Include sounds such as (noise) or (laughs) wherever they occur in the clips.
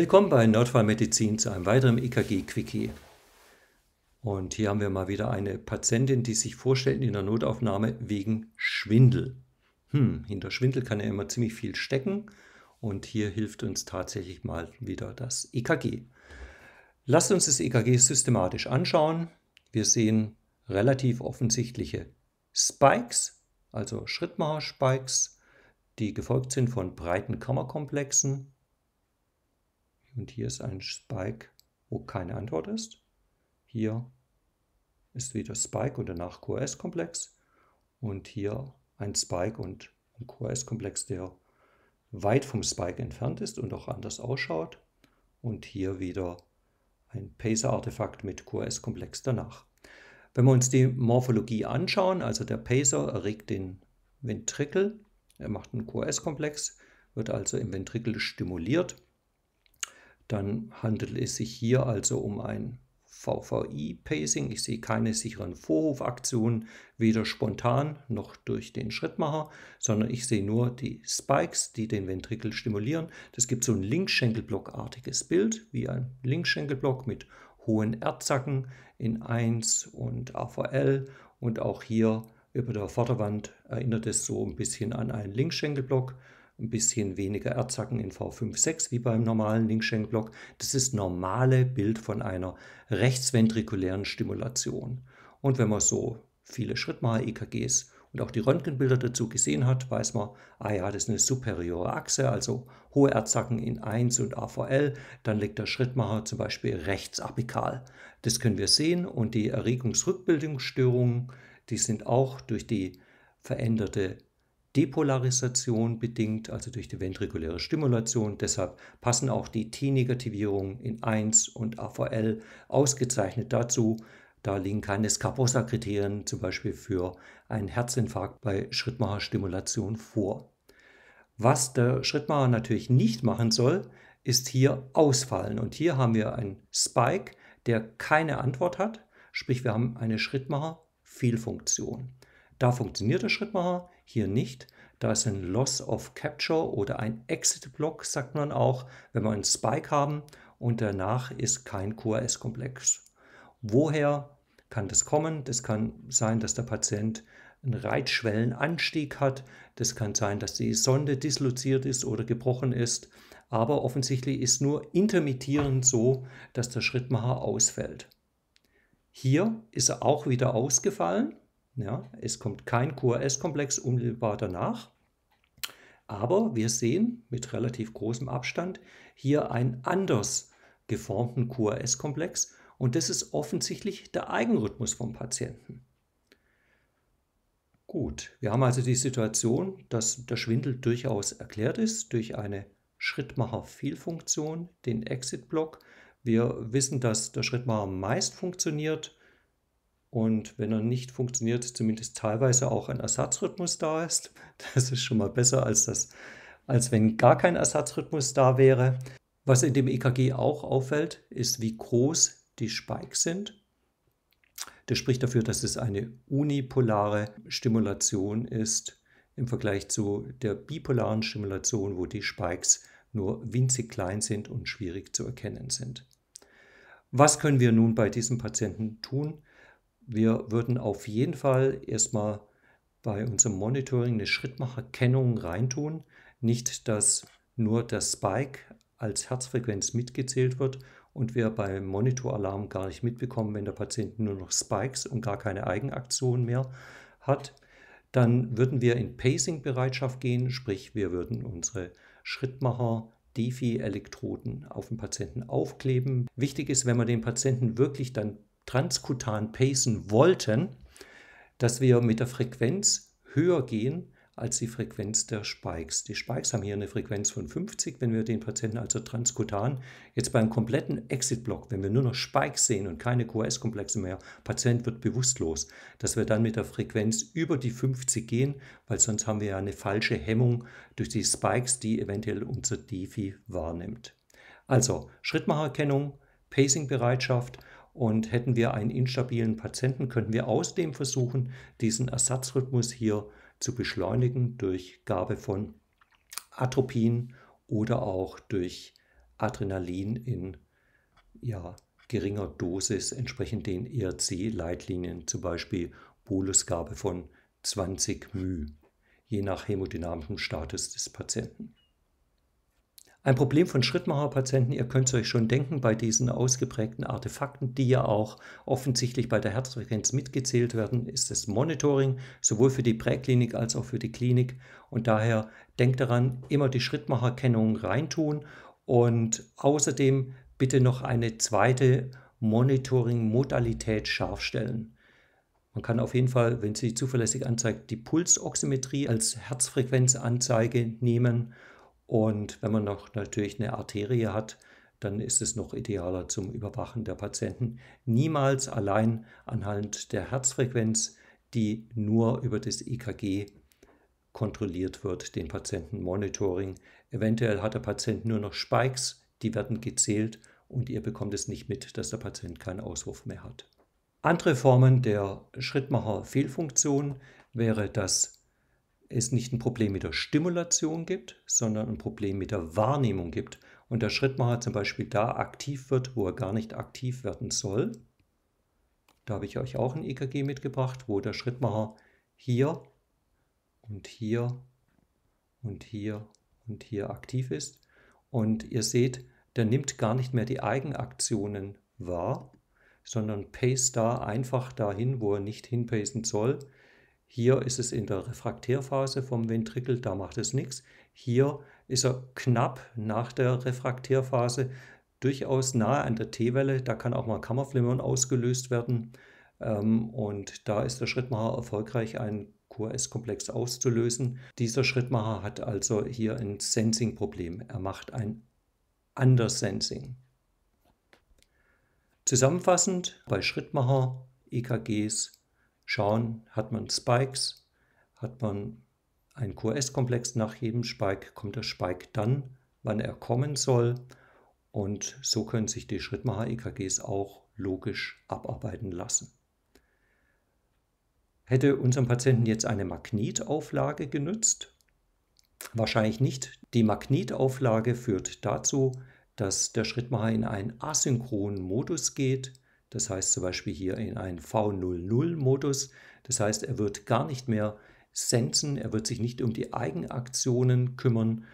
Willkommen bei Nordfallmedizin zu einem weiteren EKG-Quickie. Und hier haben wir mal wieder eine Patientin, die sich vorstellt in der Notaufnahme wegen Schwindel. Hm, hinter Schwindel kann ja immer ziemlich viel stecken und hier hilft uns tatsächlich mal wieder das EKG. Lasst uns das EKG systematisch anschauen. Wir sehen relativ offensichtliche Spikes, also Schrittmacherspikes, die gefolgt sind von breiten Kammerkomplexen, und hier ist ein Spike, wo keine Antwort ist. Hier ist wieder Spike und danach QRS-Komplex. Und hier ein Spike und ein QRS-Komplex, der weit vom Spike entfernt ist und auch anders ausschaut. Und hier wieder ein Pacer-Artefakt mit QRS-Komplex danach. Wenn wir uns die Morphologie anschauen, also der Pacer erregt den Ventrikel, er macht einen QRS-Komplex, wird also im Ventrikel stimuliert dann handelt es sich hier also um ein VVI-Pacing. Ich sehe keine sicheren Vorhofaktionen, weder spontan noch durch den Schrittmacher, sondern ich sehe nur die Spikes, die den Ventrikel stimulieren. Das gibt so ein Linkschenkelblockartiges Bild, wie ein Linkschenkelblock mit hohen Erdzacken in 1 und AVL und auch hier über der Vorderwand erinnert es so ein bisschen an einen Linkschenkelblock ein bisschen weniger Erdzacken in V5.6 wie beim normalen Linkschenkblock. Das ist normale Bild von einer rechtsventrikulären Stimulation. Und wenn man so viele Schrittmal EKGs und auch die Röntgenbilder dazu gesehen hat, weiß man, ah ja, das ist eine superiore Achse, also hohe Erdzacken in 1 und AVL, dann liegt der Schrittmacher zum Beispiel rechts apikal. Das können wir sehen und die Erregungsrückbildungsstörungen, die sind auch durch die veränderte Depolarisation bedingt, also durch die ventrikuläre Stimulation. Deshalb passen auch die T-Negativierungen in 1 und AVL ausgezeichnet dazu. Da liegen keine Scarposa-Kriterien zum Beispiel für einen Herzinfarkt bei Schrittmacherstimulation vor. Was der Schrittmacher natürlich nicht machen soll, ist hier ausfallen. Und hier haben wir einen Spike, der keine Antwort hat. Sprich, wir haben eine Schrittmacher-Fehlfunktion. Da funktioniert der Schrittmacher, hier nicht. Da ist ein Loss of Capture oder ein Exit-Block, sagt man auch, wenn wir einen Spike haben und danach ist kein QRS-Komplex. Woher kann das kommen? Das kann sein, dass der Patient einen Reitschwellenanstieg hat. Das kann sein, dass die Sonde disloziert ist oder gebrochen ist. Aber offensichtlich ist nur intermittierend so, dass der Schrittmacher ausfällt. Hier ist er auch wieder ausgefallen. Ja, es kommt kein QRS-Komplex unmittelbar danach. Aber wir sehen mit relativ großem Abstand hier einen anders geformten QRS-Komplex und das ist offensichtlich der Eigenrhythmus vom Patienten. Gut, wir haben also die Situation, dass der Schwindel durchaus erklärt ist durch eine Schrittmacher-Fehlfunktion, den Exit-Block. Wir wissen, dass der Schrittmacher meist funktioniert und wenn er nicht funktioniert, zumindest teilweise auch ein Ersatzrhythmus da ist. (laughs) Das ist schon mal besser als das, als wenn gar kein Ersatzrhythmus da wäre. Was in dem EKG auch auffällt, ist, wie groß die Spikes sind. Das spricht dafür, dass es eine unipolare Stimulation ist im Vergleich zu der bipolaren Stimulation, wo die Spikes nur winzig klein sind und schwierig zu erkennen sind. Was können wir nun bei diesem Patienten tun? wir würden auf jeden Fall erstmal bei unserem Monitoring eine Schrittmacherkennung reintun. Nicht, dass nur der Spike als Herzfrequenz mitgezählt wird und wir beim Monitoralarm gar nicht mitbekommen, wenn der Patient nur noch Spikes und gar keine Eigenaktion mehr hat. Dann würden wir in Pacing-Bereitschaft gehen, sprich wir würden unsere Schrittmacher DeFi-Elektroden auf den Patienten aufkleben. Wichtig ist, wenn man den Patienten wirklich dann transkutan pacen wollten, dass wir mit der Frequenz höher gehen als die Frequenz der Spikes. Die Spikes haben hier eine Frequenz von 50, wenn wir den Patienten also transkutan jetzt beim kompletten Exit-Block, wenn wir nur noch Spikes sehen und keine qrs komplexe mehr, Patient wird bewusstlos, dass wir dann mit der Frequenz über die 50 gehen, weil sonst haben wir ja eine falsche Hemmung durch die Spikes, die eventuell unser Defi wahrnimmt. Also Schrittmacherkennung, Pacing-Bereitschaft, und hätten wir einen instabilen Patienten, könnten wir außerdem versuchen, diesen Ersatzrhythmus hier zu beschleunigen durch Gabe von Atropin oder auch durch Adrenalin in ja, geringer Dosis, entsprechend den ERC-Leitlinien, zum Beispiel Bolusgabe von 20 μ, je nach hämodynamischem Status des Patienten. Ein Problem von Schrittmacher-Patienten, ihr könnt es euch schon denken, bei diesen ausgeprägten Artefakten, die ja auch offensichtlich bei der Herzfrequenz mitgezählt werden, ist das Monitoring, sowohl für die Präklinik als auch für die Klinik. Und daher denkt daran, immer die Schrittmacherkennung reintun und außerdem bitte noch eine zweite Monitoring-Modalität scharf stellen. Man kann auf jeden Fall, wenn sie zuverlässig anzeigt, die Pulsoximetrie als Herzfrequenzanzeige nehmen und wenn man noch natürlich eine Arterie hat, dann ist es noch idealer zum Überwachen der Patienten. Niemals allein anhand der Herzfrequenz, die nur über das EKG kontrolliert wird, den Patientenmonitoring. Eventuell hat der Patient nur noch Spikes, die werden gezählt und ihr bekommt es nicht mit, dass der Patient keinen Auswurf mehr hat. Andere Formen der Schrittmacher-Fehlfunktion wäre das es nicht ein Problem mit der Stimulation gibt, sondern ein Problem mit der Wahrnehmung gibt. Und der Schrittmacher zum Beispiel da aktiv wird, wo er gar nicht aktiv werden soll. Da habe ich euch auch ein EKG mitgebracht, wo der Schrittmacher hier und hier und hier und hier aktiv ist. Und ihr seht, der nimmt gar nicht mehr die Eigenaktionen wahr, sondern paste da einfach dahin, wo er nicht hinpacen soll hier ist es in der Refraktärphase vom Ventrikel, da macht es nichts. Hier ist er knapp nach der Refraktärphase, durchaus nahe an der T-Welle. Da kann auch mal Kammerflimmern ausgelöst werden. Ähm, und da ist der Schrittmacher erfolgreich, einen QRS-Komplex auszulösen. Dieser Schrittmacher hat also hier ein Sensing-Problem. Er macht ein Undersensing. Zusammenfassend bei Schrittmacher, EKGs, schauen, hat man Spikes, hat man einen QS-Komplex nach jedem Spike, kommt der Spike dann, wann er kommen soll. Und so können sich die Schrittmacher-EKGs auch logisch abarbeiten lassen. Hätte unserem Patienten jetzt eine Magnetauflage genützt? Wahrscheinlich nicht. Die Magnetauflage führt dazu, dass der Schrittmacher in einen asynchronen Modus geht. Das heißt zum Beispiel hier in einen V00-Modus. Das heißt, er wird gar nicht mehr sensen, er wird sich nicht um die Eigenaktionen kümmern,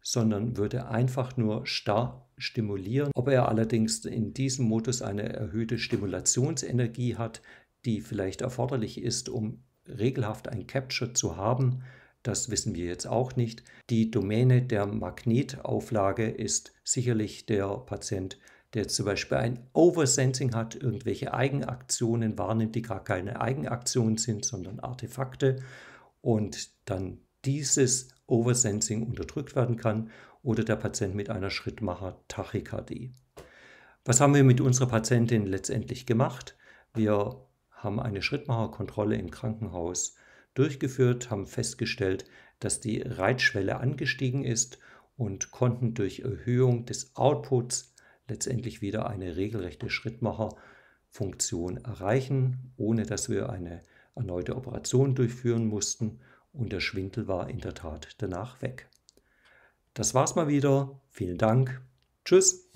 sondern würde einfach nur starr stimulieren. Ob er allerdings in diesem Modus eine erhöhte Stimulationsenergie hat, die vielleicht erforderlich ist, um regelhaft ein Capture zu haben, das wissen wir jetzt auch nicht. Die Domäne der Magnetauflage ist sicherlich der Patient der zum Beispiel ein Oversensing hat, irgendwelche Eigenaktionen wahrnimmt, die gar keine Eigenaktionen sind, sondern Artefakte und dann dieses Oversensing unterdrückt werden kann oder der Patient mit einer Schrittmacher-Tachykardie. Was haben wir mit unserer Patientin letztendlich gemacht? Wir haben eine Schrittmacherkontrolle im Krankenhaus durchgeführt, haben festgestellt, dass die Reitschwelle angestiegen ist und konnten durch Erhöhung des Outputs letztendlich wieder eine regelrechte Schrittmacherfunktion erreichen, ohne dass wir eine erneute Operation durchführen mussten und der Schwindel war in der Tat danach weg. Das war's mal wieder. Vielen Dank. Tschüss.